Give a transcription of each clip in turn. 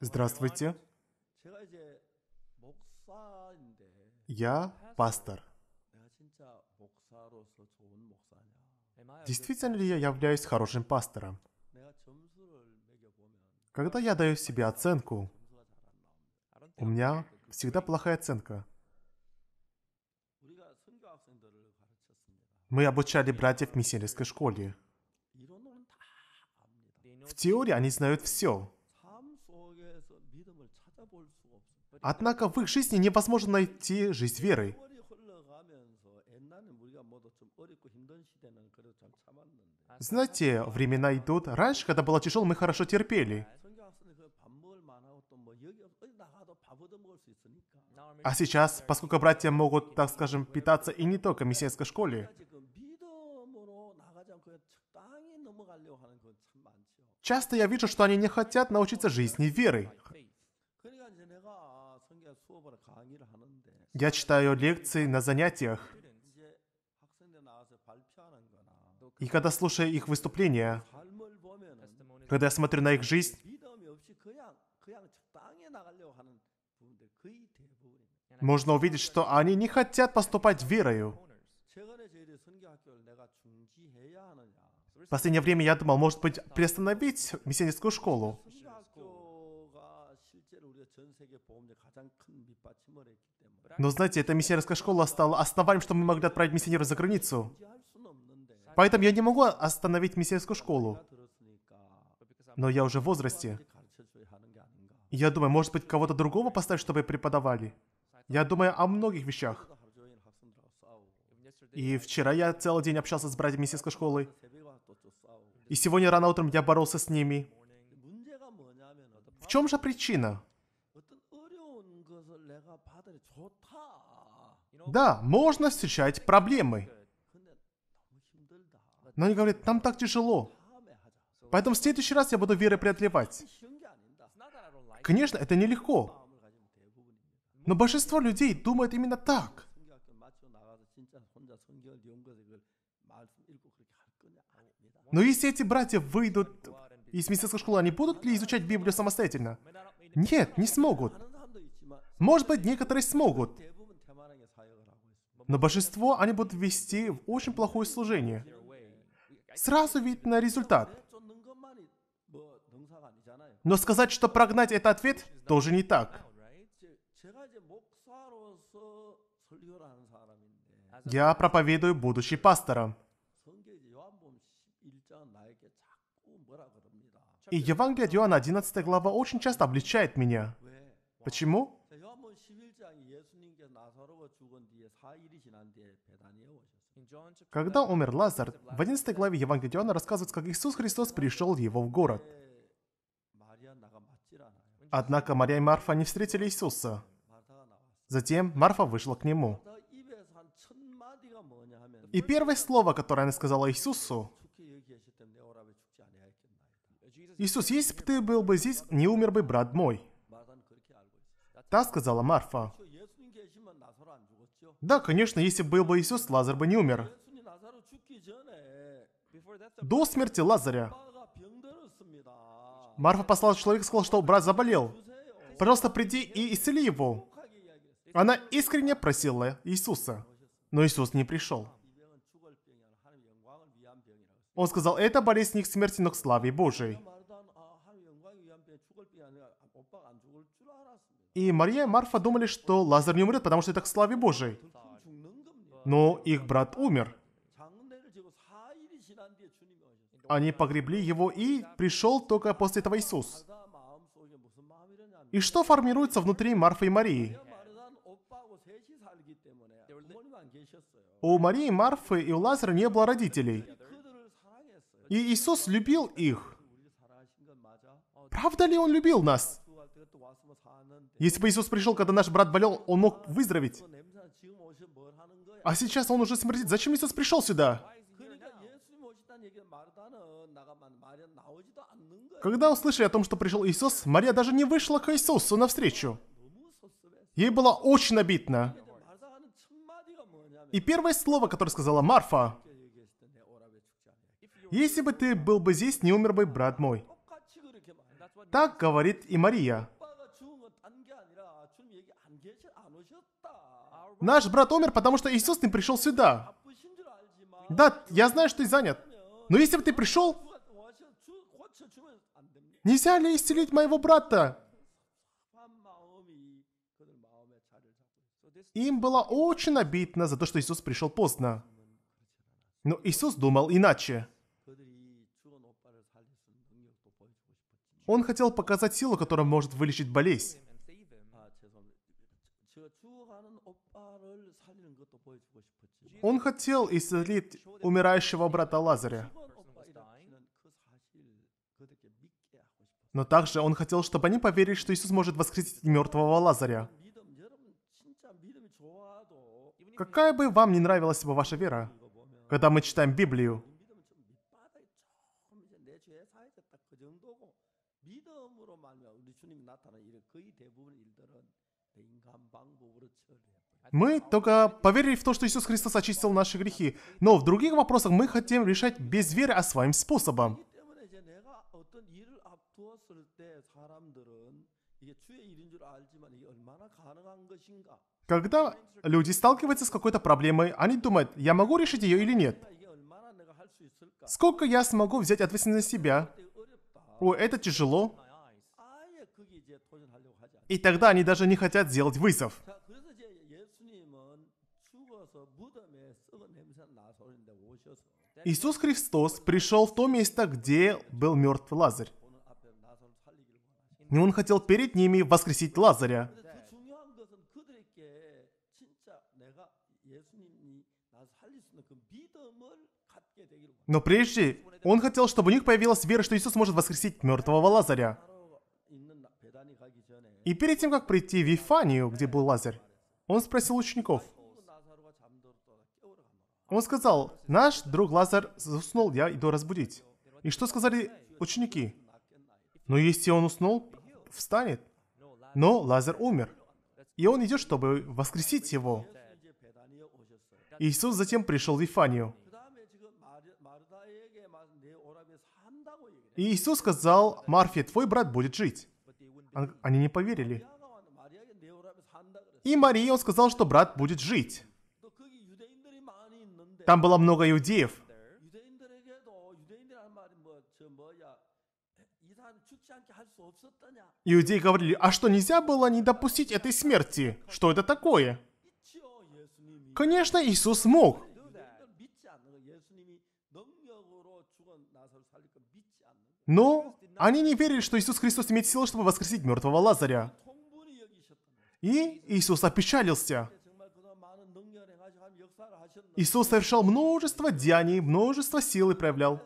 Здравствуйте. Я пастор. Действительно ли я являюсь хорошим пастором? Когда я даю себе оценку, у меня всегда плохая оценка. Мы обучали братьев в миссионерской школе. В теории они знают все. Однако в их жизни невозможно найти жизнь веры. Знаете, времена идут. Раньше, когда было тяжело, мы хорошо терпели. А сейчас, поскольку братья могут, так скажем, питаться и не только в мессианской школе, часто я вижу, что они не хотят научиться жизни веры, Я читаю лекции на занятиях. И когда слушаю их выступления, когда я смотрю на их жизнь, можно увидеть, что они не хотят поступать верою. В последнее время я думал, может быть, приостановить миссионерскую школу. Но знаете, эта миссионерская школа стала основанием, чтобы мы могли отправить миссионеров за границу. Поэтому я не могу остановить миссионерскую школу. Но я уже в возрасте. Я думаю, может быть, кого-то другого поставить, чтобы преподавали? Я думаю о многих вещах. И вчера я целый день общался с братьями сельской школы. И сегодня рано утром я боролся с ними. В чем же причина? Да, можно встречать проблемы. Но они говорят, нам так тяжело. Поэтому в следующий раз я буду верой преодолевать. Конечно, это нелегко. Но большинство людей думают именно так. Но если эти братья выйдут из мессианской школы, они будут ли изучать Библию самостоятельно? Нет, не смогут. Может быть, некоторые смогут. Но большинство они будут вести в очень плохое служение. Сразу видно результат. Но сказать, что прогнать это ответ, тоже не так. Я проповедую, будущий пастором. И Евангелие Иоанна 11 глава очень часто обличает меня. Почему? Когда умер Лазарь, в 11 главе Евангелия Иоанна рассказывается, как Иисус Христос пришел его в город. Однако Мария и Марфа не встретили Иисуса. Затем Марфа вышла к нему. И первое слово, которое она сказала Иисусу, «Иисус, если бы ты был бы здесь, не умер бы брат мой». Та сказала Марфа, да, конечно, если бы был бы Иисус, Лазарь бы не умер. До смерти Лазаря. Марфа послала человека и сказала, что брат заболел. Пожалуйста, приди и исцели его. Она искренне просила Иисуса. Но Иисус не пришел. Он сказал, это болезнь не к смерти, но к славе Божией. и Мария и Марфа думали, что Лазарь не умрет, потому что это к славе Божией. Но их брат умер. Они погребли его, и пришел только после этого Иисус. И что формируется внутри Марфа и Марии? У Марии, Марфы и у Лазаря не было родителей. И Иисус любил их. Правда ли Он любил нас? Если бы Иисус пришел, когда наш брат болел, он мог выздороветь. А сейчас он уже смердит. Зачем Иисус пришел сюда? Когда услышали о том, что пришел Иисус, Мария даже не вышла к Иисусу навстречу. Ей было очень обидно. И первое слово, которое сказала Марфа, «Если бы ты был бы здесь, не умер бы брат мой». Так говорит и Мария. Наш брат умер, потому что Иисус не пришел сюда. Да, я знаю, что ты занят. Но если бы ты пришел... Нельзя ли исцелить моего брата? Им было очень обидно за то, что Иисус пришел поздно. Но Иисус думал иначе. Он хотел показать силу, которая может вылечить болезнь. Он хотел исцелить умирающего брата Лазаря. Но также он хотел, чтобы они поверили, что Иисус может воскресить мертвого Лазаря. Какая бы вам ни нравилась бы ваша вера, когда мы читаем Библию, Мы только поверили в то, что Иисус Христос очистил наши грехи. Но в других вопросах мы хотим решать без веры, а своим способом. Когда люди сталкиваются с какой-то проблемой, они думают, я могу решить ее или нет. Сколько я смогу взять ответственность на себя? О, это тяжело. И тогда они даже не хотят сделать вызов. Иисус Христос пришел в то место, где был мертв Лазарь. И Он хотел перед ними воскресить Лазаря. Но прежде Он хотел, чтобы у них появилась вера, что Иисус может воскресить мертвого Лазаря. И перед тем, как прийти в Ифанию, где был Лазарь, он спросил учеников – он сказал, наш друг Лазар уснул, я иду разбудить. И что сказали ученики? Но «Ну, если он уснул, встанет. Но Лазар умер. И он идет, чтобы воскресить его. Иисус затем пришел в Ифанию. И Иисус сказал, Марфе, твой брат будет жить. Они не поверили. И Марии он сказал, что брат будет жить. Там было много иудеев. Иудеи говорили, а что, нельзя было не допустить этой смерти? Что это такое? Конечно, Иисус мог. Но они не верили, что Иисус Христос имеет силу, чтобы воскресить мертвого Лазаря. И Иисус опечалился. Иисус совершал множество деяний, множество силы проявлял.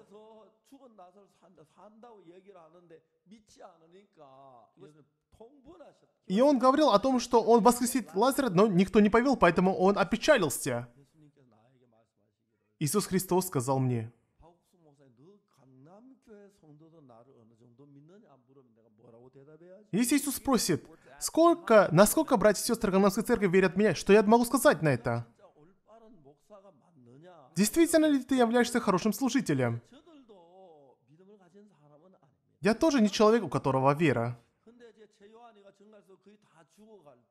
И он говорил о том, что он воскресит Лазаря, но никто не повел, поэтому он опечалился. Иисус Христос сказал мне, если Иисус спросит, сколько, насколько братья и сестры Ганамской церкви верят в меня, что я могу сказать на это? действительно ли ты являешься хорошим служителем? Я тоже не человек, у которого вера.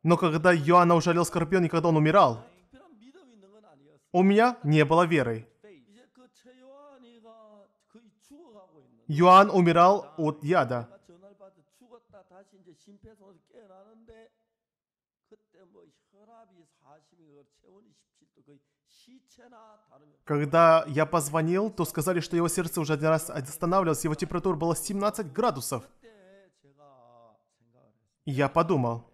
Но когда Иоанна ужалил скорпион, и когда он умирал, у меня не было веры. Иоанн умирал от яда. Когда я позвонил, то сказали, что его сердце уже один раз останавливалось, его температура была 17 градусов. Я подумал.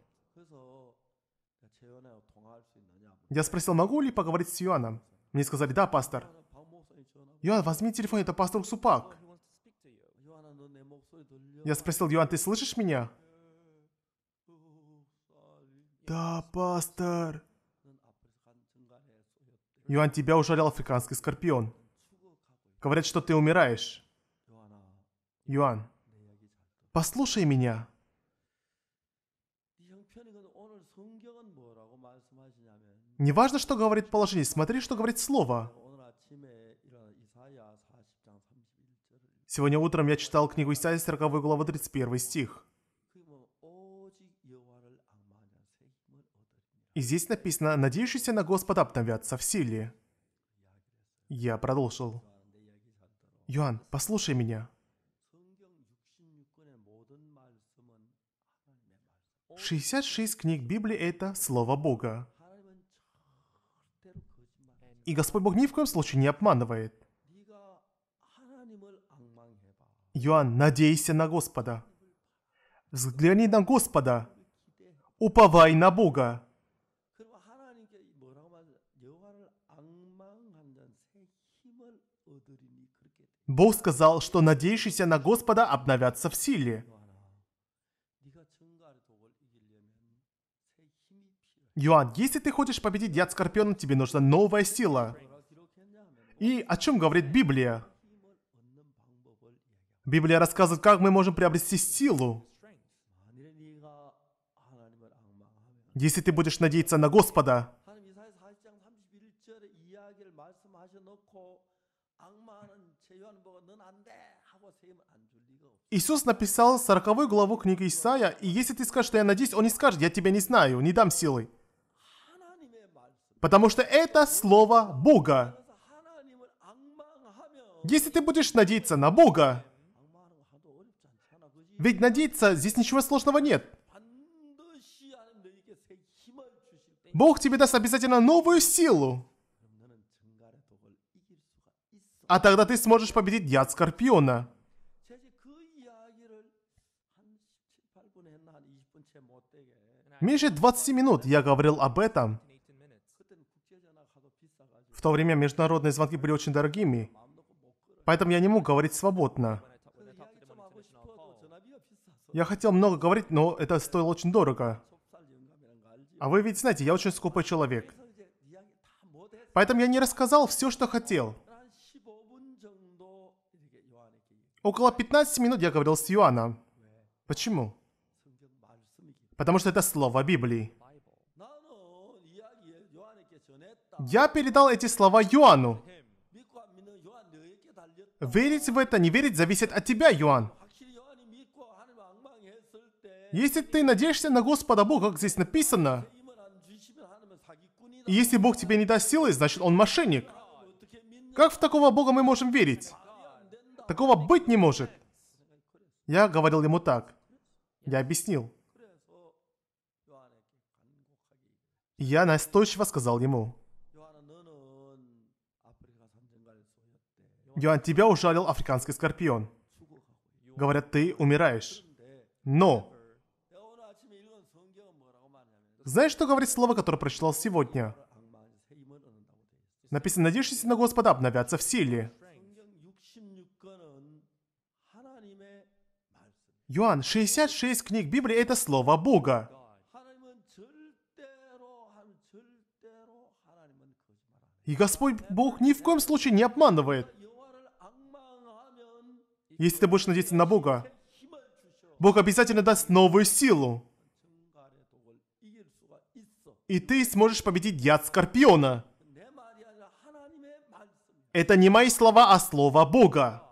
Я спросил, могу ли поговорить с Юаном? Мне сказали, да, пастор. Юан, возьми телефон, это пастор Супак. Я спросил, Юан, ты слышишь меня? Да, пастор. Юань, тебя ужалил африканский скорпион. Говорят, что ты умираешь. Юан, послушай меня. Неважно, что говорит положение, смотри, что говорит слово. Сегодня утром я читал книгу Исаия, 40 глава, 31 стих. И здесь написано «Надеющиеся на Господа обновятся в силе». Я продолжил. Иоанн, послушай меня. 66 книг Библии – это Слово Бога. И Господь Бог ни в коем случае не обманывает. Иоанн, надейся на Господа. Взгляни на Господа. Уповай на Бога. Бог сказал, что надеющиеся на Господа обновятся в силе. Юан, если ты хочешь победить яд Скорпиона, тебе нужна новая сила. И о чем говорит Библия? Библия рассказывает, как мы можем приобрести силу. Если ты будешь надеяться на Господа, Иисус написал 40 главу книги Исаия, и если ты скажешь, что я надеюсь, он не скажет, я тебя не знаю, не дам силы. Потому что это слово Бога. Если ты будешь надеяться на Бога, ведь надеяться здесь ничего сложного нет. Бог тебе даст обязательно новую силу. А тогда ты сможешь победить яд Скорпиона. Меньше 20 минут я говорил об этом. В то время международные звонки были очень дорогими, поэтому я не мог говорить свободно. Я хотел много говорить, но это стоило очень дорого. А вы ведь знаете, я очень скупой человек. Поэтому я не рассказал все, что хотел. Около 15 минут я говорил с Иоанном. Почему? Потому что это слово Библии. Я передал эти слова Иоанну. Верить в это, не верить, зависит от тебя, Иоанн. Если ты надеешься на Господа Бога, как здесь написано, и если Бог тебе не даст силы, значит он мошенник. Как в такого Бога мы можем верить? Такого быть не может. Я говорил ему так. Я объяснил. Я настойчиво сказал ему. Йоан, тебя ужалил африканский скорпион. Говорят, ты умираешь. Но! Знаешь, что говорит слово, которое прочитал сегодня? Написано, надеющиеся на Господа обновятся в силе. Иоанн, 66 книг Библии – это слово Бога. И Господь Бог ни в коем случае не обманывает. Если ты будешь надеяться на Бога, Бог обязательно даст новую силу. И ты сможешь победить яд Скорпиона. Это не мои слова, а слово Бога.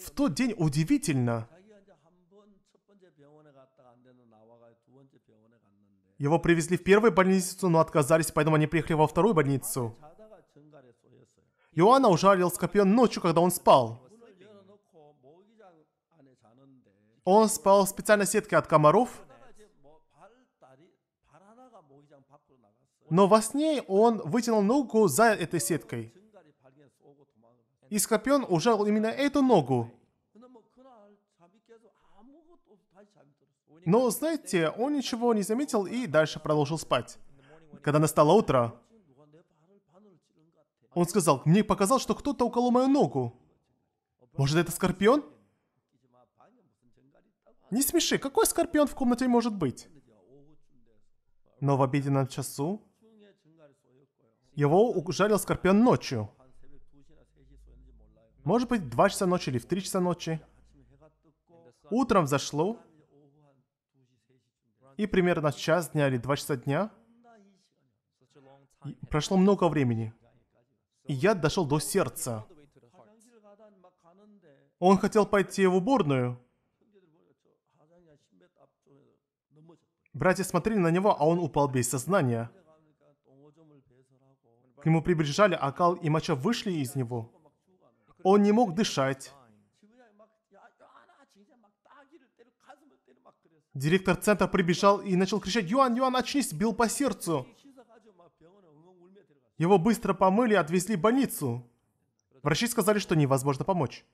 В тот день удивительно, его привезли в первую больницу, но отказались, поэтому они приехали во вторую больницу. Иоанна ужалил скорпион ночью, когда он спал. Он спал в специальной сетке от комаров, но во сне он вытянул ногу за этой сеткой и Скорпион ужал именно эту ногу. Но, знаете, он ничего не заметил и дальше продолжил спать. Когда настало утро, он сказал, мне показалось, что кто-то уколол мою ногу. Может, это Скорпион? Не смеши, какой Скорпион в комнате может быть? Но в обеденном часу его ужалил Скорпион ночью. Может быть, в 2 часа ночи или в 3 часа ночи. Утром зашло. И примерно в час дня или два часа дня прошло много времени. И я дошел до сердца. Он хотел пойти в уборную. Братья смотрели на него, а он упал без сознания. К нему прибежали, Акал и моча вышли из него. Он не мог дышать. Директор центра прибежал и начал кричать «Юан, Юан, очнись!» Бил по сердцу. Его быстро помыли и отвезли в больницу. Врачи сказали, что невозможно помочь.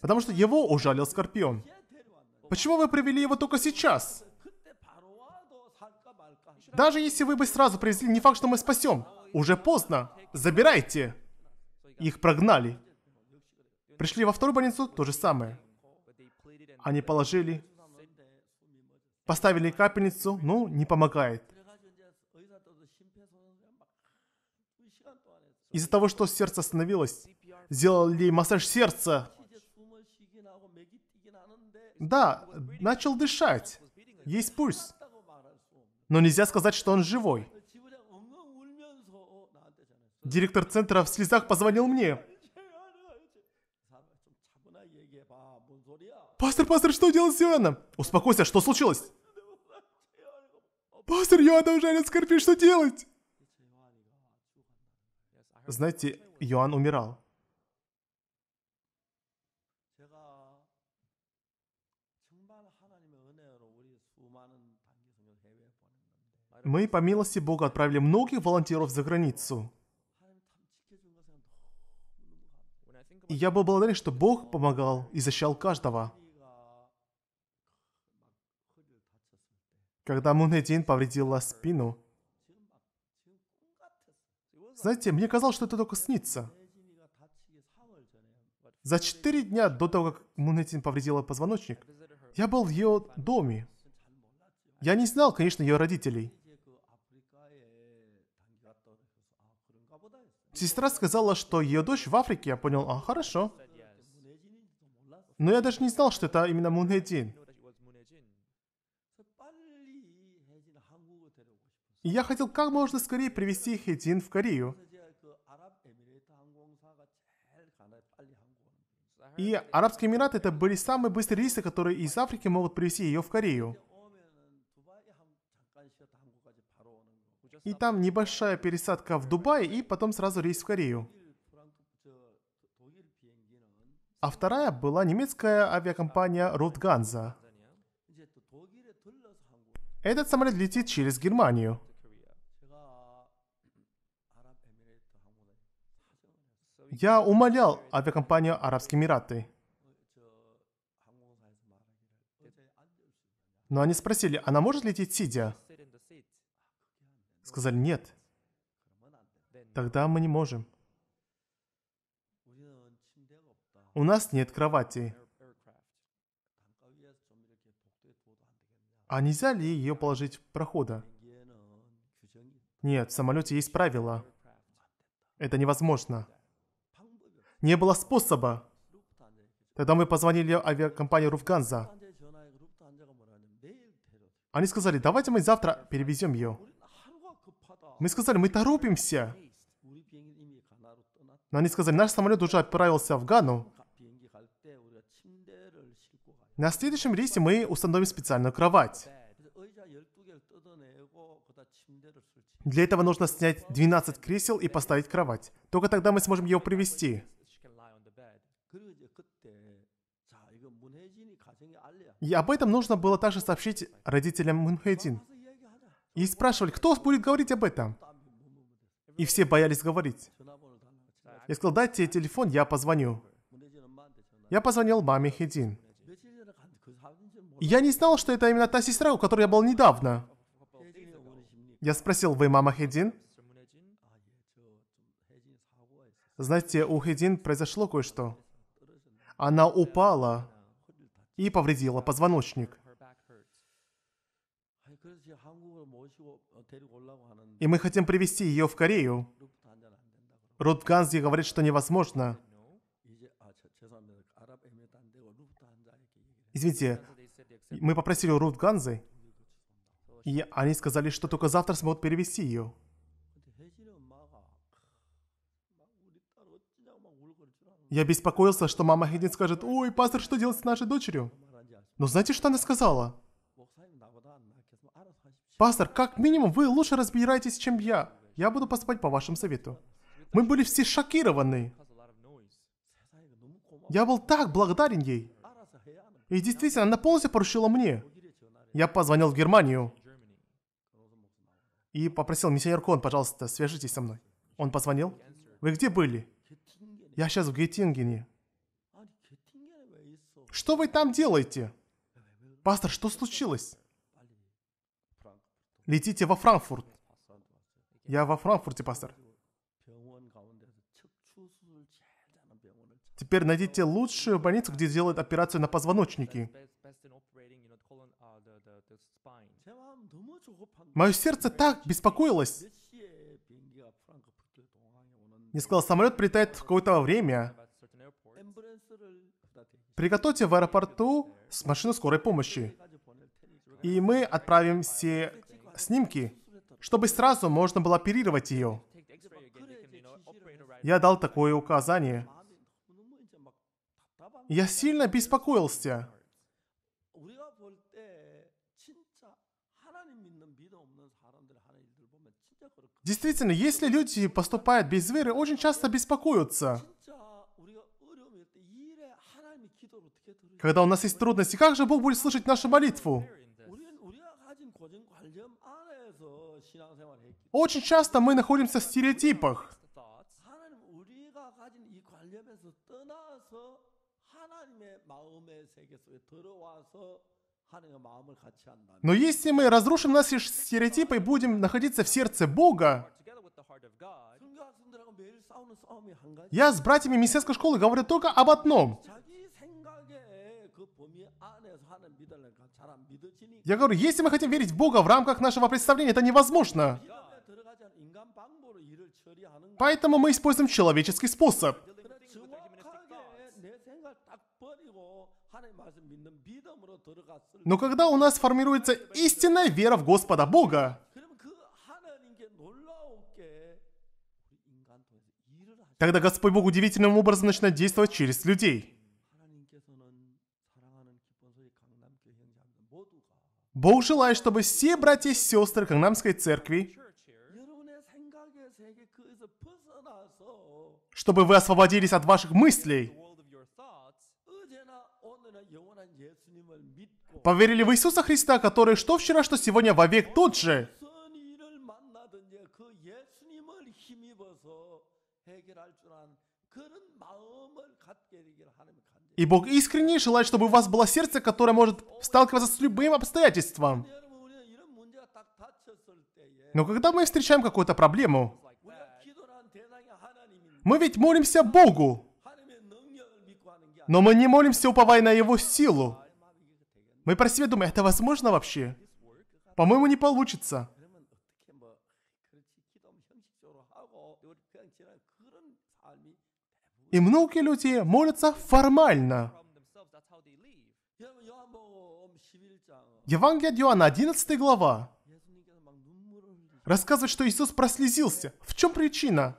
Потому что его ужалил Скорпион. Почему вы привели его только сейчас? Даже если вы бы сразу привезли, не факт, что мы спасем уже поздно. Забирайте. Их прогнали. Пришли во вторую больницу, то же самое. Они положили, поставили капельницу, ну, не помогает. Из-за того, что сердце остановилось, сделали массаж сердца. Да, начал дышать. Есть пульс. Но нельзя сказать, что он живой. Директор центра в слезах позвонил мне. «Пастор, пастор, что делать с Иоанном?» «Успокойся, что случилось?» «Пастор, Иоанна ужален скорпи, что делать?» Знаете, Иоанн умирал. Мы, по милости Бога, отправили многих волонтеров за границу. И я был благодарен, что Бог помогал и защищал каждого. Когда Мунедин повредила спину, знаете, мне казалось, что это только снится. За четыре дня до того, как Мунэтин повредила позвоночник, я был в ее доме. Я не знал, конечно, ее родителей. Сестра сказала, что ее дочь в Африке. Я понял, а хорошо. Но я даже не знал, что это именно Мунэдин. И я хотел как можно скорее привести Хедин в Корею. И Арабские Эмираты это были самые быстрые рейсы, которые из Африки могут привести ее в Корею. И там небольшая пересадка в Дубае и потом сразу рейс в Корею. А вторая была немецкая авиакомпания Рутганза. Этот самолет летит через Германию. Я умолял авиакомпанию Арабские Эмираты. Но они спросили, она может лететь сидя? сказали «нет». Тогда мы не можем. У нас нет кровати. А нельзя ли ее положить в прохода? Нет, в самолете есть правила. Это невозможно. Не было способа. Тогда мы позвонили авиакомпании Руфганза. Они сказали, давайте мы завтра перевезем ее. Мы сказали, мы торопимся. Но они сказали, наш самолет уже отправился в Гану. На следующем рейсе мы установим специальную кровать. Для этого нужно снять 12 кресел и поставить кровать. Только тогда мы сможем его привести. И об этом нужно было также сообщить родителям Мунхедин. И спрашивали, кто будет говорить об этом? И все боялись говорить. Я сказал, дайте телефон, я позвоню. Я позвонил маме Хедин. Я не знал, что это именно та сестра, у которой я был недавно. Я спросил, вы мама Хедин? Знаете, у Хедин произошло кое-что. Она упала и повредила позвоночник. И мы хотим привести ее в Корею. Рут Ганзи говорит, что невозможно. Извините, мы попросили у Рут Ганзы, и они сказали, что только завтра смогут перевести ее. Я беспокоился, что мама Хедин скажет, «Ой, пастор, что делать с нашей дочерью?» Но знаете, что она сказала? Пастор, как минимум вы лучше разбираетесь, чем я. Я буду поступать по вашему совету. Мы были все шокированы. Я был так благодарен ей. И действительно, она полностью поручила мне. Я позвонил в Германию. И попросил, миссионер Кон, пожалуйста, свяжитесь со мной. Он позвонил. Вы где были? Я сейчас в Геттингене. Что вы там делаете? Пастор, что случилось? летите во Франкфурт. Я во Франкфурте, пастор. Теперь найдите лучшую больницу, где сделают операцию на позвоночнике. Мое сердце так беспокоилось. Не сказал, самолет прилетает в какое-то время. Приготовьте в аэропорту с машину скорой помощи. И мы отправимся снимки, чтобы сразу можно было оперировать ее. Я дал такое указание. Я сильно беспокоился. Действительно, если люди поступают без веры, очень часто беспокоятся. Когда у нас есть трудности, как же Бог будет слышать нашу молитву? Очень часто мы находимся в стереотипах. Но если мы разрушим наши стереотипы и будем находиться в сердце Бога, я с братьями мессианской школы говорю только об одном. Я говорю, если мы хотим верить в Бога в рамках нашего представления, это невозможно. Поэтому мы используем человеческий способ. Но когда у нас формируется истинная вера в Господа Бога, тогда Господь Бог удивительным образом начинает действовать через людей. Бог желает, чтобы все братья и сестры Кангнамской церкви, чтобы вы освободились от ваших мыслей, поверили в Иисуса Христа, который что вчера, что сегодня вовек тот же – И Бог искренне желает, чтобы у вас было сердце, которое может сталкиваться с любым обстоятельством. Но когда мы встречаем какую-то проблему, мы ведь молимся Богу. Но мы не молимся, уповая на Его силу. Мы про себя думаем, это возможно вообще? По-моему, не получится. И многие люди молятся формально. Евангелие от Иоанна, 11 глава. Рассказывает, что Иисус прослезился. В чем причина?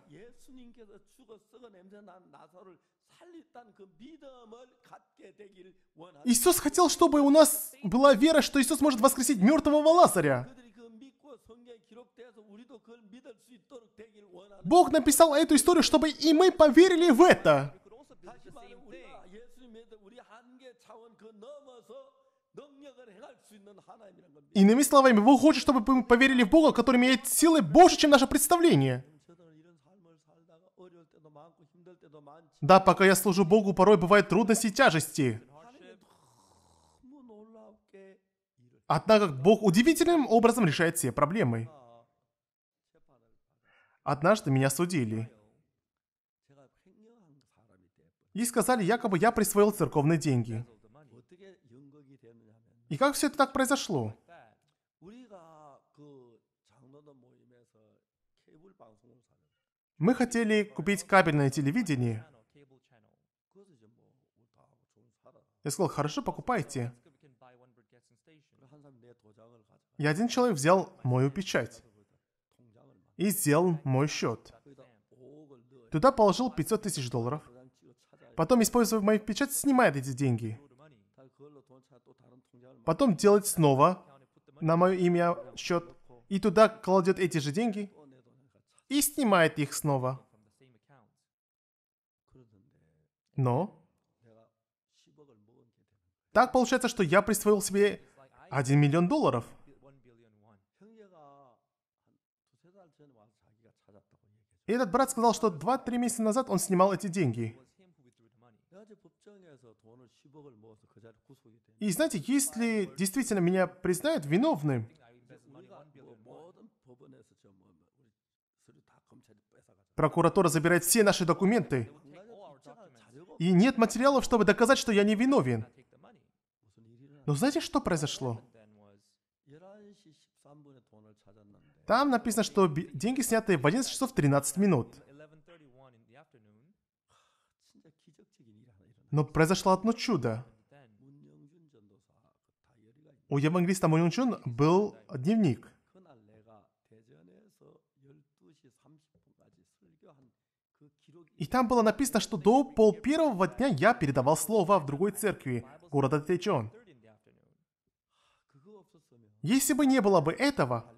Иисус хотел, чтобы у нас была вера, что Иисус может воскресить мертвого Лазаря. Бог написал эту историю, чтобы и мы поверили в это. Иными словами, Бог хочет, чтобы мы поверили в Бога, который имеет силы больше, чем наше представление. Да, пока я служу Богу, порой бывают трудности и тяжести. Однако Бог удивительным образом решает все проблемы. Однажды меня судили. И сказали, якобы я присвоил церковные деньги. И как все это так произошло? Мы хотели купить кабельное телевидение. Я сказал, хорошо, покупайте. И один человек взял мою печать и сделал мой счет. Туда положил 500 тысяч долларов. Потом, используя мою печать, снимает эти деньги. Потом делает снова на мое имя счет. И туда кладет эти же деньги. И снимает их снова. Но... Так получается, что я присвоил себе 1 миллион долларов. И этот брат сказал, что 2-3 месяца назад он снимал эти деньги. И знаете, если действительно меня признают виновным, прокуратура забирает все наши документы. И нет материалов, чтобы доказать, что я не виновен. Но знаете, что произошло? Там написано, что деньги сняты в 11 часов 13 минут. Но произошло одно чудо. У евангелиста Мон Чун был дневник. И там было написано, что до пол первого дня я передавал слово в другой церкви города Тэчон. Если бы не было бы этого,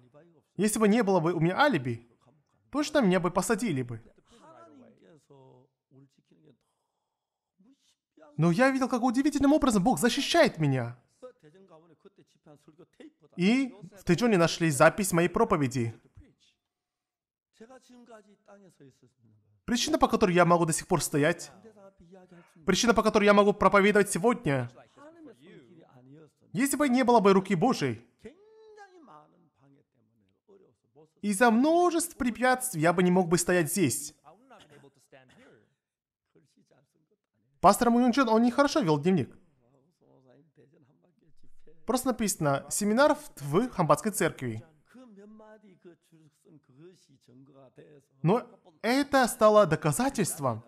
если бы не было бы у меня алиби, точно меня бы посадили бы. Но я видел, как удивительным образом Бог защищает меня. И в Тэджоне нашли запись моей проповеди. Причина, по которой я могу до сих пор стоять, причина, по которой я могу проповедовать сегодня, если бы не было бы руки Божьей, Из-за множеств препятствий я бы не мог бы стоять здесь. Пастор Мун Мунчон, он нехорошо вел дневник. Просто написано «Семинар в Хамбатской церкви». Но это стало доказательством.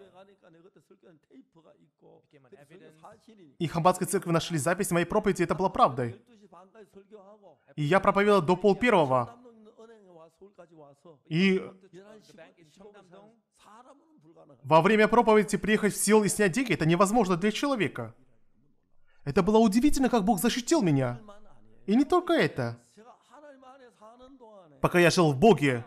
И Хамбатской церкви нашли запись моей проповеди, это было правдой. И я проповедовал до пол первого. И во время проповеди приехать в сил и снять деньги, это невозможно для человека. Это было удивительно, как Бог защитил меня. И не только это. Пока я жил в Боге,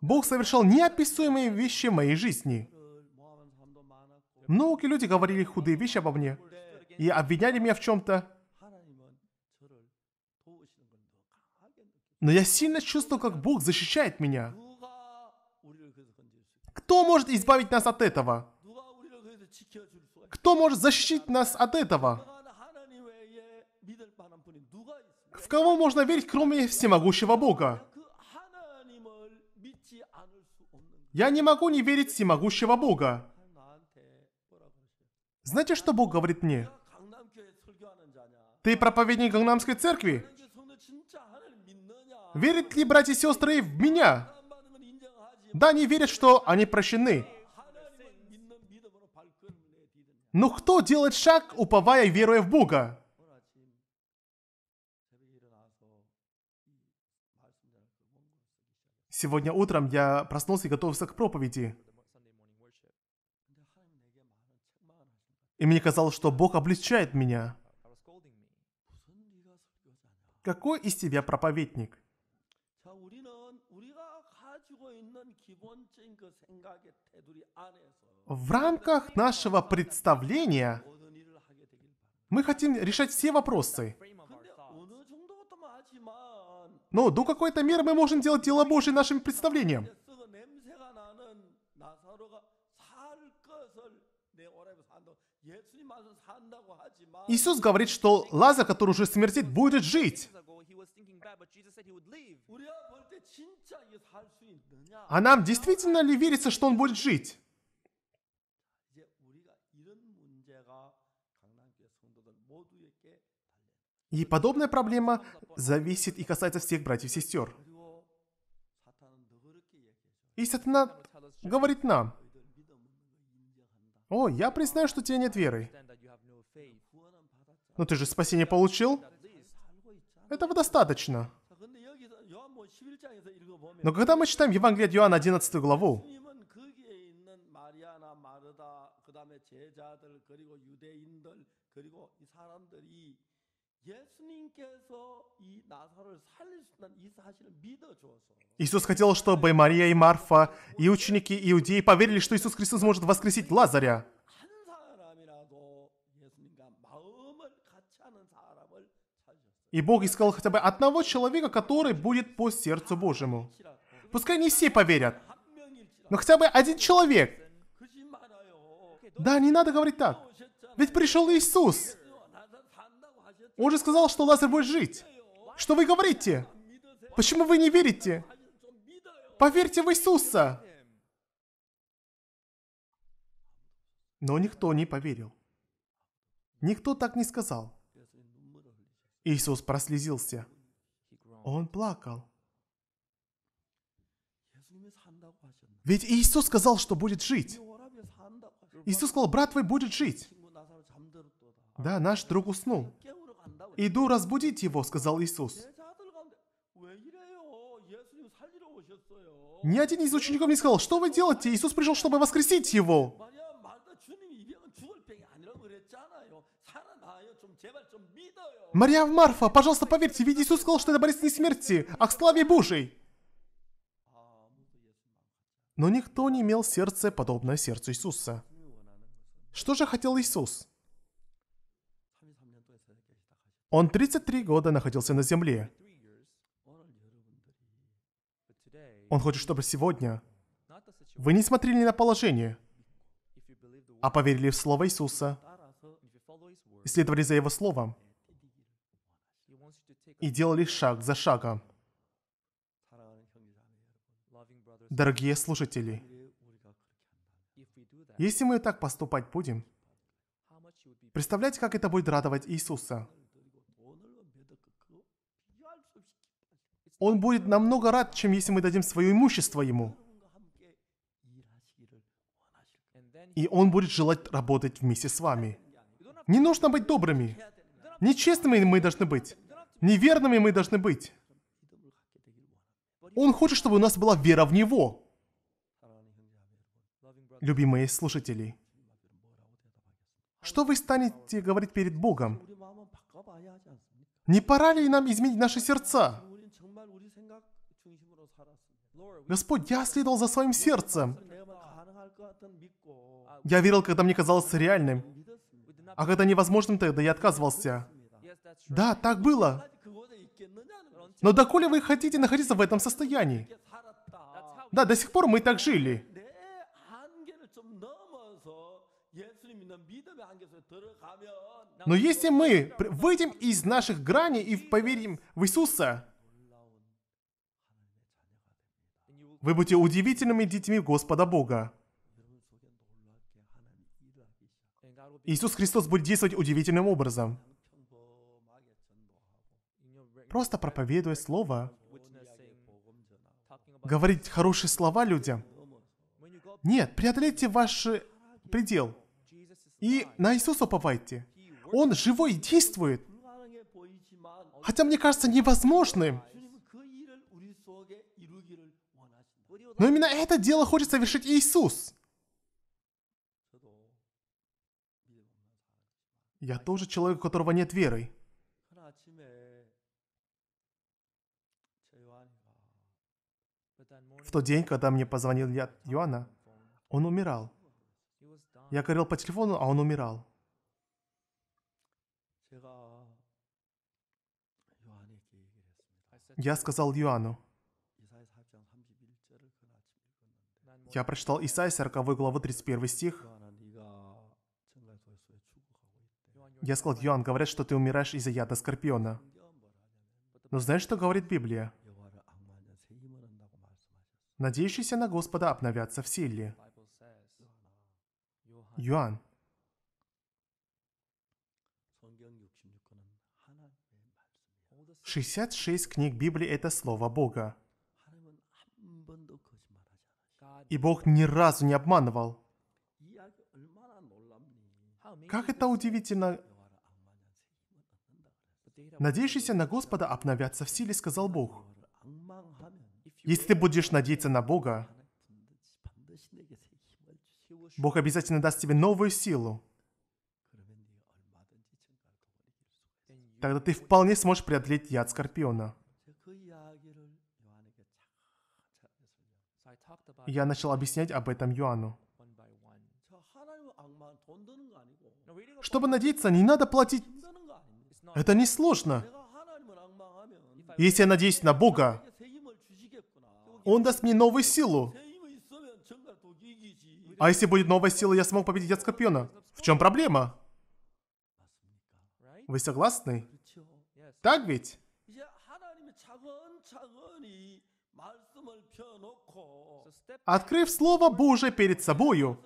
Бог совершал неописуемые вещи в моей жизни. Многие люди говорили худые вещи обо мне и обвиняли меня в чем-то. Но я сильно чувствую, как Бог защищает меня. Кто может избавить нас от этого? Кто может защитить нас от этого? В кого можно верить, кроме всемогущего Бога? Я не могу не верить всемогущего Бога. Знаете, что Бог говорит мне? Ты проповедник Гангнамской церкви? Верят ли братья и сестры в меня? Да, они верят, что они прощены. Но кто делает шаг, уповая и веруя в Бога? Сегодня утром я проснулся и готовился к проповеди. И мне казалось, что Бог облегчает меня. Какой из тебя проповедник? В рамках нашего представления мы хотим решать все вопросы. Но до какой-то меры мы можем делать дело Божье нашим представлением. Иисус говорит, что Лазар, который уже смертит, будет жить was thinking bad, but Jesus said he would leave. А нам действительно ли верится, что он будет жить? И подобная проблема зависит и касается всех братьев и сестер. И сатана говорит нам, «О, я признаю, что у тебя нет веры. Но ты же спасение получил. Этого достаточно. Но когда мы читаем Евангелие от Иоанна 11 главу, Иисус хотел, чтобы Мария и Марфа, и ученики Иудеи поверили, что Иисус Христос может воскресить Лазаря. И Бог искал хотя бы одного человека, который будет по сердцу Божьему. Пускай не все поверят, но хотя бы один человек. Да, не надо говорить так. Ведь пришел Иисус. Он же сказал, что Лазарь будет жить. Что вы говорите? Почему вы не верите? Поверьте в Иисуса. Но никто не поверил. Никто так не сказал. Иисус прослезился. Он плакал. Ведь Иисус сказал, что будет жить. Иисус сказал, брат твой будет жить. Да, наш друг уснул. Иду разбудить его, сказал Иисус. Ни один из учеников не сказал, что вы делаете? Иисус пришел, чтобы воскресить его. Мария Марфа, пожалуйста, поверьте, ведь Иисус сказал, что это болезнь не смерти, а к славе Божией. Но никто не имел сердце, подобное сердцу Иисуса. Что же хотел Иисус? Он 33 года находился на земле. Он хочет, чтобы сегодня вы не смотрели на положение, а поверили в Слово Иисуса – следовали за Его Словом и делали шаг за шагом. Дорогие слушатели, если мы так поступать будем, представляете, как это будет радовать Иисуса? Он будет намного рад, чем если мы дадим свое имущество Ему. И Он будет желать работать вместе с вами. Не нужно быть добрыми. Нечестными мы должны быть. Неверными мы должны быть. Он хочет, чтобы у нас была вера в Него. Любимые слушатели, что вы станете говорить перед Богом? Не пора ли нам изменить наши сердца? Господь, я следовал за своим сердцем. Я верил, когда мне казалось реальным. А когда невозможным, тогда я отказывался. Да, так было. Но доколе вы хотите находиться в этом состоянии? Да, до сих пор мы так жили. Но если мы выйдем из наших граней и поверим в Иисуса, вы будете удивительными детьми Господа Бога. Иисус Христос будет действовать удивительным образом. Просто проповедуя Слово, говорить хорошие слова людям. Нет, преодолейте ваш э, предел. И на Иисуса уповайте. Он живой и действует. Хотя мне кажется невозможным. Но именно это дело хочет совершить Иисус. Я тоже человек, у которого нет веры. В тот день, когда мне позвонил я Юана, он умирал. Я говорил по телефону, а он умирал. Я сказал Юану. Я прочитал Исайя 40 главу 31 стих. Я сказал, Йоанн, говорят, что ты умираешь из-за яда скорпиона. Но знаешь, что говорит Библия? Надеющиеся на Господа обновятся в силе. Йоанн. Шестьдесят шесть книг Библии – это Слово Бога. И Бог ни разу не обманывал. Как это удивительно, Надеющиеся на Господа обновятся в силе, сказал Бог. Если ты будешь надеяться на Бога, Бог обязательно даст тебе новую силу. Тогда ты вполне сможешь преодолеть яд Скорпиона. Я начал объяснять об этом Юану. Чтобы надеяться, не надо платить это несложно. Если я надеюсь на Бога, Он даст мне новую силу. А если будет новая сила, я смог победить от Скорпиона. В чем проблема? Вы согласны? Так ведь? Открыв Слово Божие перед собою,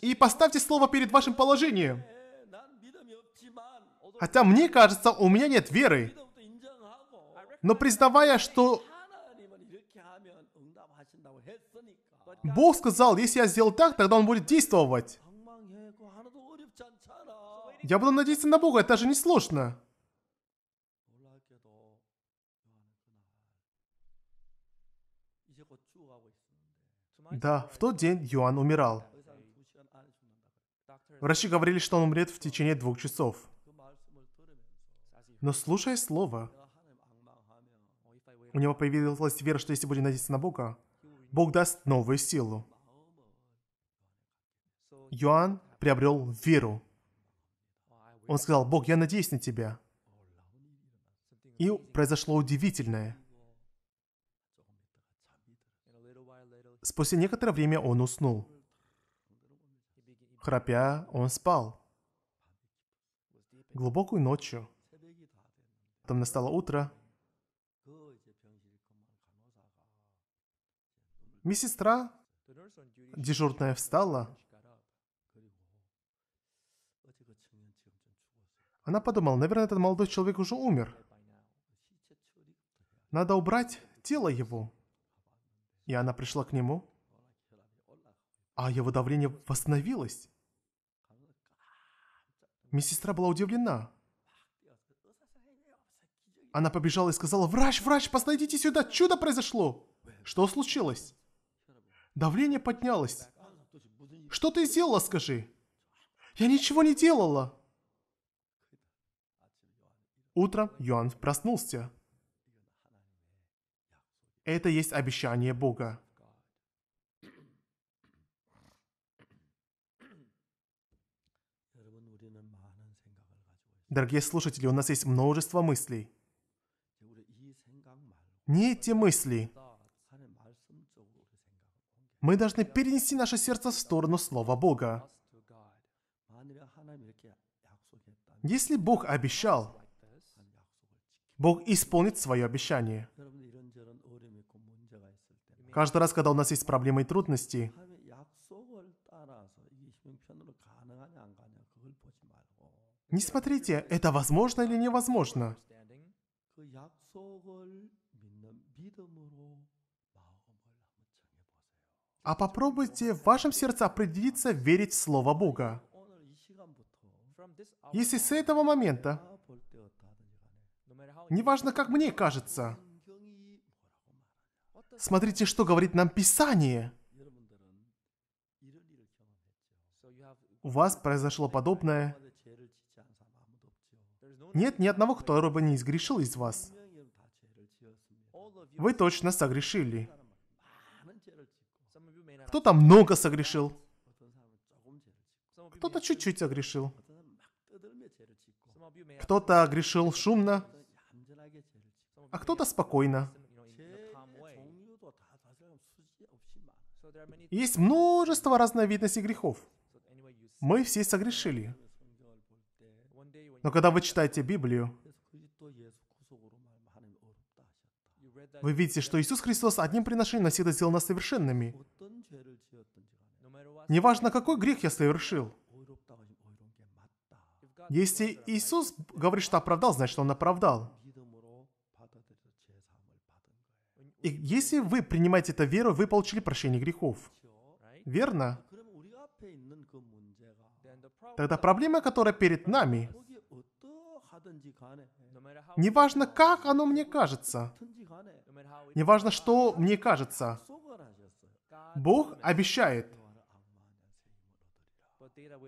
и поставьте Слово перед вашим положением. Хотя мне кажется, у меня нет веры. Но признавая, что Бог сказал, если я сделал так, тогда Он будет действовать. Я буду надеяться на Бога, это же не сложно. Да, в тот день Юан умирал. Врачи говорили, что он умрет в течение двух часов. Но слушай слово. У него появилась вера, что если будет надеяться на Бога, Бог даст новую силу. Иоанн приобрел веру. Он сказал, Бог, я надеюсь на Тебя. И произошло удивительное. Спустя некоторое время он уснул. Храпя, он спал. Глубокую ночью Потом настало утро. Медсестра дежурная встала. Она подумала, наверное, этот молодой человек уже умер. Надо убрать тело его. И она пришла к нему. А его давление восстановилось. Медсестра была удивлена. Она побежала и сказала, «Врач, врач, посмотрите сюда, чудо произошло!» Что случилось? Давление поднялось. Что ты сделала, скажи? Я ничего не делала. Утром Йоанн проснулся. Это есть обещание Бога. Дорогие слушатели, у нас есть множество мыслей. Не эти мысли. Мы должны перенести наше сердце в сторону Слова Бога. Если Бог обещал, Бог исполнит свое обещание. Каждый раз, когда у нас есть проблемы и трудности, Не смотрите, это возможно или невозможно. А попробуйте в вашем сердце определиться верить в Слово Бога. Если с этого момента, неважно, как мне кажется, смотрите, что говорит нам Писание. У вас произошло подобное, нет ни одного, кто бы не сгрешил из вас. Вы точно согрешили. Кто-то много согрешил. Кто-то чуть-чуть согрешил. Кто-то грешил шумно, а кто-то спокойно. Есть множество разновидностей грехов. Мы все согрешили. Но когда вы читаете Библию, вы видите, что Иисус Христос одним приношением навсегда сделал нас совершенными. Неважно, какой грех я совершил. Если Иисус говорит, что оправдал, значит, Он оправдал. И если вы принимаете это веру, вы получили прощение грехов. Верно? Тогда проблема, которая перед нами, Неважно, как оно мне кажется. Неважно, что мне кажется. Бог обещает.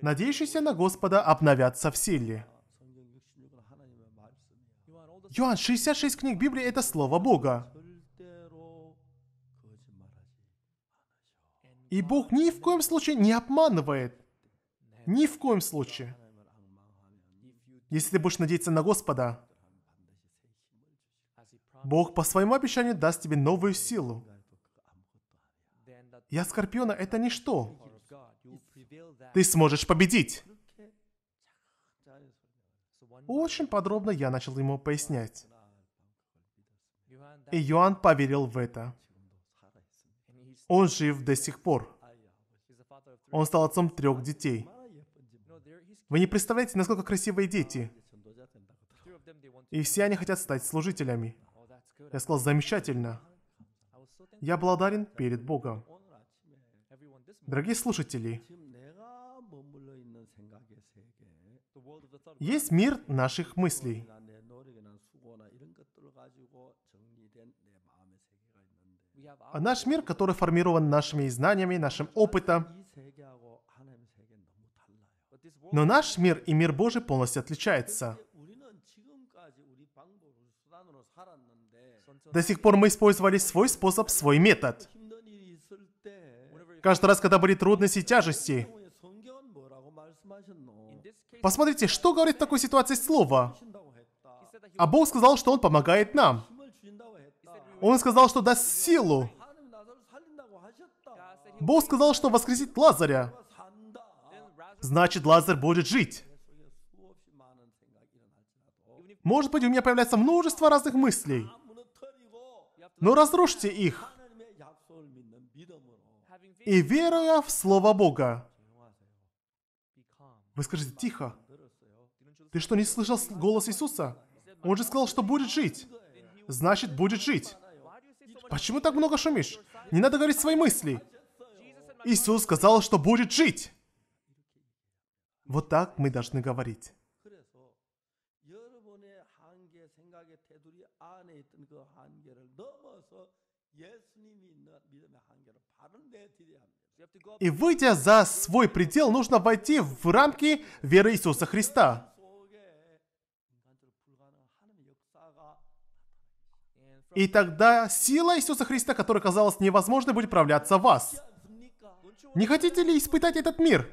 Надеющиеся на Господа обновятся в силе. Иоанн, 66 книг Библии – это Слово Бога. И Бог ни в коем случае не обманывает. Ни в коем случае. Если ты будешь надеяться на Господа, Бог по своему обещанию даст тебе новую силу. Я Скорпиона — это ничто. Ты сможешь победить. Очень подробно я начал ему пояснять. И Иоанн поверил в это. Он жив до сих пор. Он стал отцом трех детей. Вы не представляете, насколько красивые дети. И все они хотят стать служителями. Я сказал, замечательно. Я благодарен перед Богом. Дорогие слушатели, есть мир наших мыслей. А наш мир, который формирован нашими знаниями, нашим опытом, но наш мир и мир Божий полностью отличается. До сих пор мы использовали свой способ, свой метод. Каждый раз, когда были трудности и тяжести. Посмотрите, что говорит в такой ситуации слово. А Бог сказал, что Он помогает нам. Он сказал, что даст силу. Бог сказал, что воскресит Лазаря значит лазер будет жить. Может быть, у меня появляется множество разных мыслей. Но разрушьте их. И веруя в Слово Бога. Вы скажете, тихо. Ты что, не слышал голос Иисуса? Он же сказал, что будет жить. Значит, будет жить. Почему так много шумишь? Не надо говорить свои мысли. Иисус сказал, что будет жить. Вот так мы должны говорить. И выйдя за свой предел, нужно войти в рамки веры Иисуса Христа. И тогда сила Иисуса Христа, которая казалась невозможной, будет правляться в вас. Не хотите ли испытать этот мир?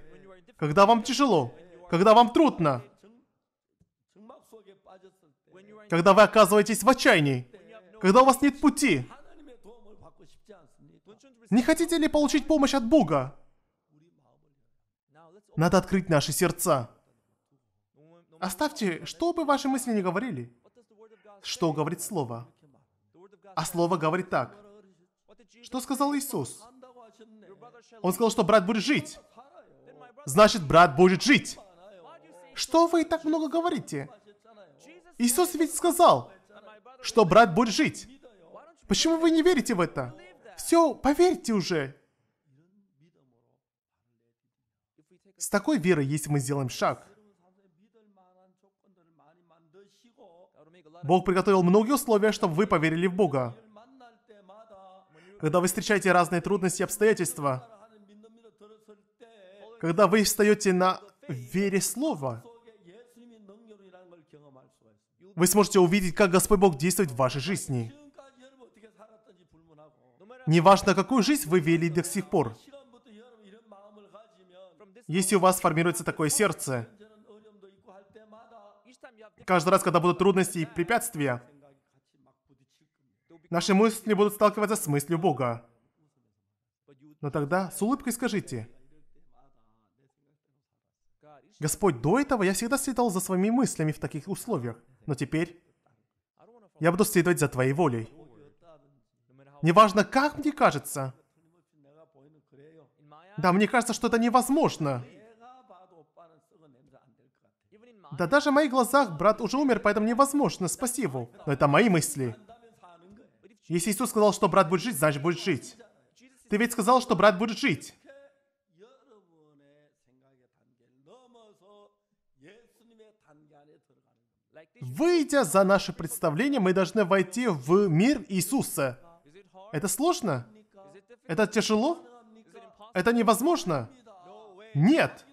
когда вам тяжело, когда вам трудно, когда вы оказываетесь в отчаянии, когда у вас нет пути. Не хотите ли получить помощь от Бога? Надо открыть наши сердца. Оставьте, что бы ваши мысли не говорили. Что говорит Слово? А Слово говорит так. Что сказал Иисус? Он сказал, что брат будет жить значит брат будет жить. Что вы так много говорите? Иисус ведь сказал, что брат будет жить. Почему вы не верите в это? Все, поверьте уже. С такой верой, если мы сделаем шаг, Бог приготовил многие условия, чтобы вы поверили в Бога. Когда вы встречаете разные трудности и обстоятельства, когда вы встаете на вере Слова, вы сможете увидеть, как Господь Бог действует в вашей жизни. Неважно, какую жизнь вы вели до сих пор. Если у вас формируется такое сердце, каждый раз, когда будут трудности и препятствия, наши мысли будут сталкиваться с мыслью Бога. Но тогда с улыбкой скажите – Господь, до этого я всегда следовал за своими мыслями в таких условиях, но теперь я буду следовать за Твоей волей. Неважно, как мне кажется. Да, мне кажется, что это невозможно. Да даже в моих глазах брат уже умер, поэтому невозможно, спаси его. Но это мои мысли. Если Иисус сказал, что брат будет жить, значит будет жить. Ты ведь сказал, что брат будет жить. Выйдя за наше представление, мы должны войти в мир Иисуса. Это сложно? Это тяжело? Это невозможно? Нет.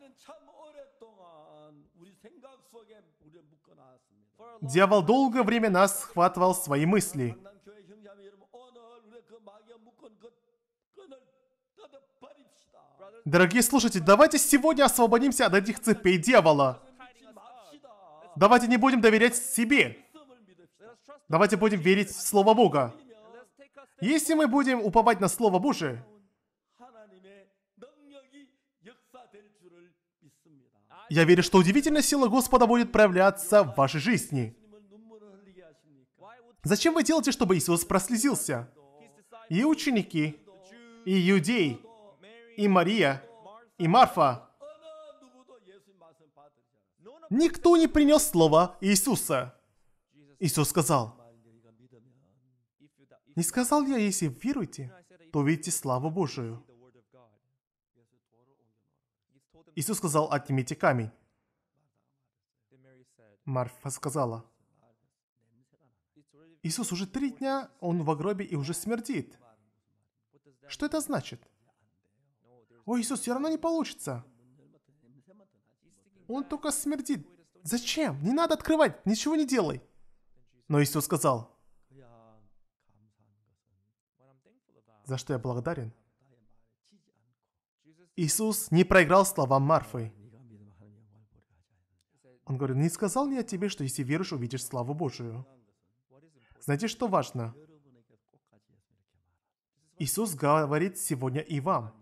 Дьявол долгое время нас схватывал свои мысли. Дорогие слушатели, давайте сегодня освободимся от этих цепей дьявола давайте не будем доверять себе. Давайте будем верить в Слово Бога. Если мы будем уповать на Слово Божие, я верю, что удивительная сила Господа будет проявляться в вашей жизни. Зачем вы делаете, чтобы Иисус прослезился? И ученики, и иудеи, и Мария, и Марфа, никто не принес слова Иисуса. Иисус сказал, «Не сказал я, если веруете, то видите славу Божию». Иисус сказал, «Отнимите камень». Марфа сказала, «Иисус уже три дня, он в гробе и уже смердит». Что это значит? О, Иисус, все равно не получится. Он только смердит. Зачем? Не надо открывать, ничего не делай. Но Иисус сказал, за что я благодарен. Иисус не проиграл словам Марфы. Он говорит, не сказал ли я тебе, что если веришь, увидишь славу Божию? Знаете, что важно? Иисус говорит сегодня и вам.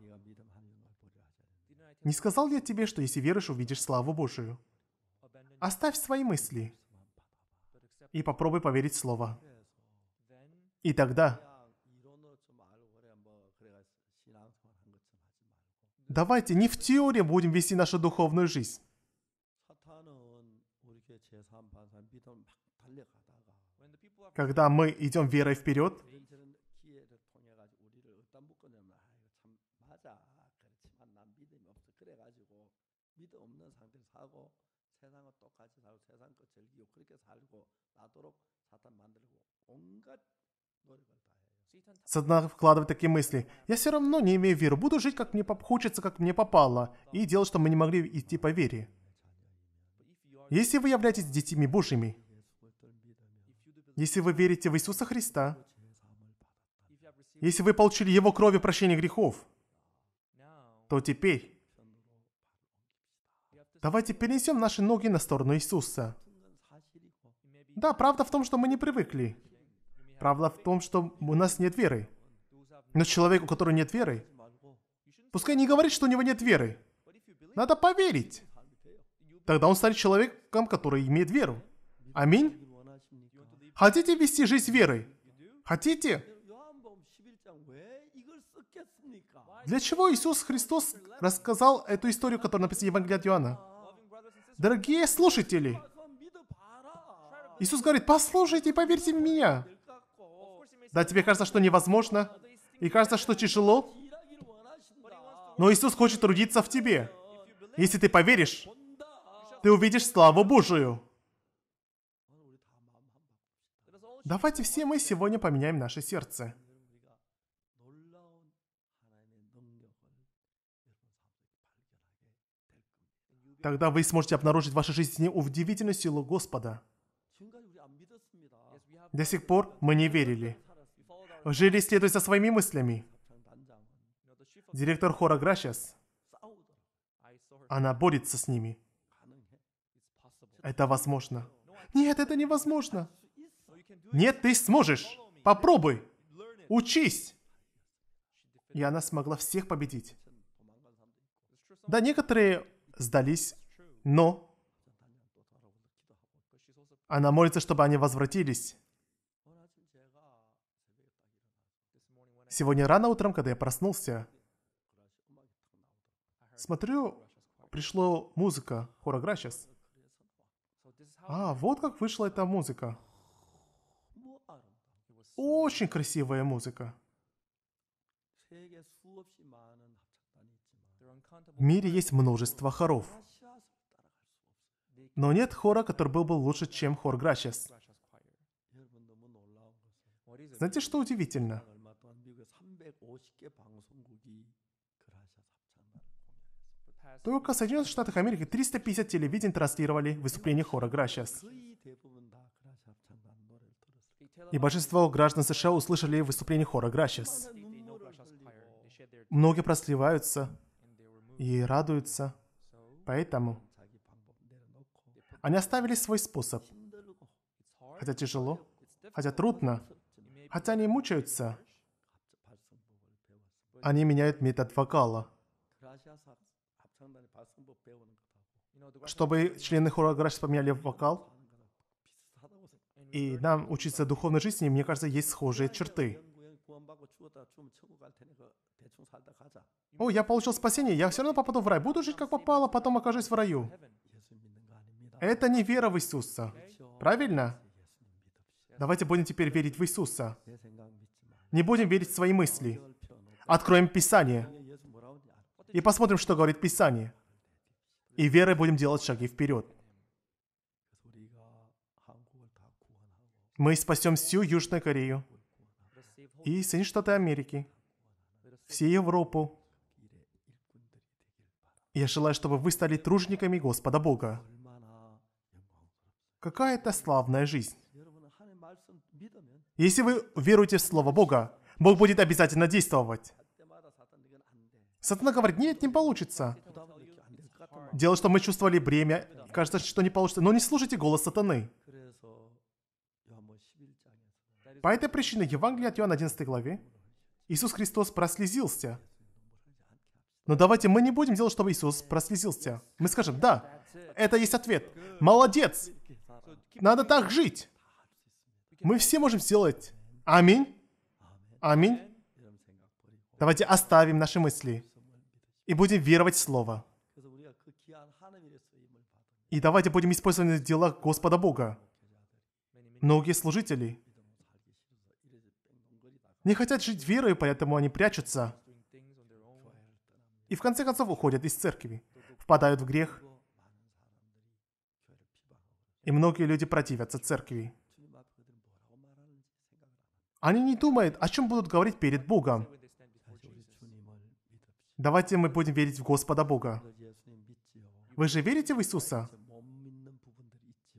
Не сказал я тебе, что если веришь, увидишь славу Божию? Оставь свои мысли и попробуй поверить в Слово. И тогда давайте не в теории будем вести нашу духовную жизнь. Когда мы идем верой вперед, Со дна вкладывать такие мысли. Я все равно не имею веры, буду жить, как мне хочется, как мне попало, и делать, что мы не могли идти по вере. Если вы являетесь детьми Божьими, если вы верите в Иисуса Христа, если вы получили Его кровью прощение грехов, то теперь давайте перенесем наши ноги на сторону Иисуса. Да, правда в том, что мы не привыкли. Правда в том, что у нас нет веры. Но человек, у которого нет веры, пускай не говорит, что у него нет веры. Надо поверить. Тогда он станет человеком, который имеет веру. Аминь. Хотите вести жизнь верой? Хотите? Для чего Иисус Христос рассказал эту историю, которая написана в Евангелии от Иоанна? Дорогие слушатели, Иисус говорит, послушайте и поверьте в меня. Да, тебе кажется, что невозможно? И кажется, что тяжело? Но Иисус хочет трудиться в тебе. Если ты поверишь, ты увидишь славу Божию. Давайте все мы сегодня поменяем наше сердце. Тогда вы сможете обнаружить в вашей жизни удивительную силу Господа. До сих пор мы не верили. Жили следуя за своими мыслями. Директор хора Гращас, она борется с ними. Это возможно. Нет, это невозможно. Нет, ты сможешь. Попробуй. Учись. И она смогла всех победить. Да, некоторые сдались, но она молится, чтобы они возвратились. Сегодня рано утром, когда я проснулся, смотрю, пришла музыка хора Грачес. А, вот как вышла эта музыка. Очень красивая музыка. В мире есть множество хоров. Но нет хора, который был бы лучше, чем хор Грачес. Знаете, что удивительно? 50개 방송국이 Только в Соединенных Штатах Америки 350 телевидений транслировали выступление хора Грачес. И большинство граждан США услышали выступление хора Грачес. Многие просливаются и радуются. Поэтому они оставили свой способ. Хотя тяжело, хотя трудно, хотя они мучаются, они меняют метод вокала. Чтобы члены хора Граш поменяли вокал, и нам учиться духовной жизни, мне кажется, есть схожие черты. О, я получил спасение, я все равно попаду в рай. Буду жить как попало, потом окажусь в раю. Это не вера в Иисуса. Правильно? Давайте будем теперь верить в Иисуса. Не будем верить в свои мысли. Откроем Писание и посмотрим, что говорит Писание. И верой будем делать шаги вперед. Мы спасем всю Южную Корею и Соединенные Штаты Америки, всю Европу. Я желаю, чтобы вы стали тружениками Господа Бога. Какая это славная жизнь. Если вы веруете в Слово Бога, Бог будет обязательно действовать. Сатана говорит, нет, не получится. Дело, что мы чувствовали бремя, кажется, что не получится, но не слушайте голос сатаны. По этой причине Евангелие от Иоанна 11 главе Иисус Христос прослезился. Но давайте мы не будем делать, чтобы Иисус прослезился. Мы скажем, да, это есть ответ. Молодец! Надо так жить! Мы все можем сделать. Аминь. Аминь. Давайте оставим наши мысли и будем веровать в Слово. И давайте будем использовать дела Господа Бога. Многие служители не хотят жить верой, поэтому они прячутся. И в конце концов уходят из церкви, впадают в грех. И многие люди противятся церкви. Они не думают, о чем будут говорить перед Богом. Давайте мы будем верить в Господа Бога. Вы же верите в Иисуса?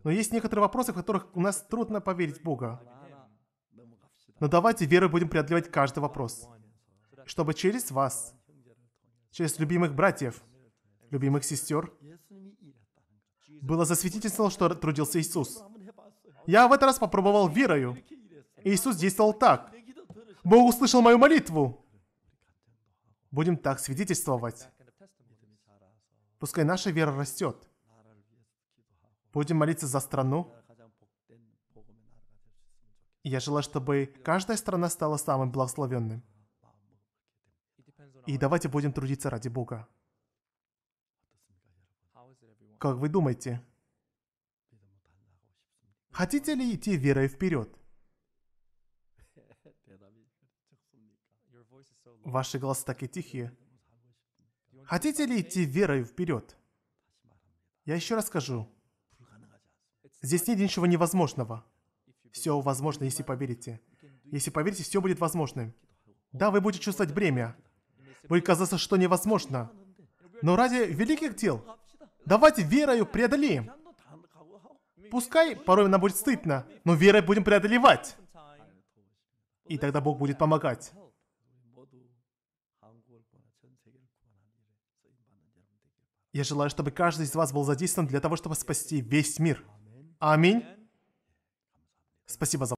Но есть некоторые вопросы, в которых у нас трудно поверить в Бога. Но давайте верой будем преодолевать каждый вопрос, чтобы через вас, через любимых братьев, любимых сестер, было засветительство, что трудился Иисус. Я в этот раз попробовал верою. Иисус действовал так. Бог услышал мою молитву. Будем так свидетельствовать. Пускай наша вера растет. Будем молиться за страну. Я желаю, чтобы каждая страна стала самым благословенным. И давайте будем трудиться ради Бога. Как вы думаете? Хотите ли идти верой вперед? Ваши голоса такие тихие. Хотите ли идти верой вперед? Я еще раз скажу. Здесь нет ничего невозможного. Все возможно, если поверите. Если поверите, все будет возможным. Да, вы будете чувствовать бремя. Будет казаться, что невозможно. Но ради великих дел, давайте верою преодолеем. Пускай порой нам будет стыдно, но верой будем преодолевать. И тогда Бог будет помогать. Я желаю, чтобы каждый из вас был задействован для того, чтобы спасти весь мир. Аминь. Спасибо за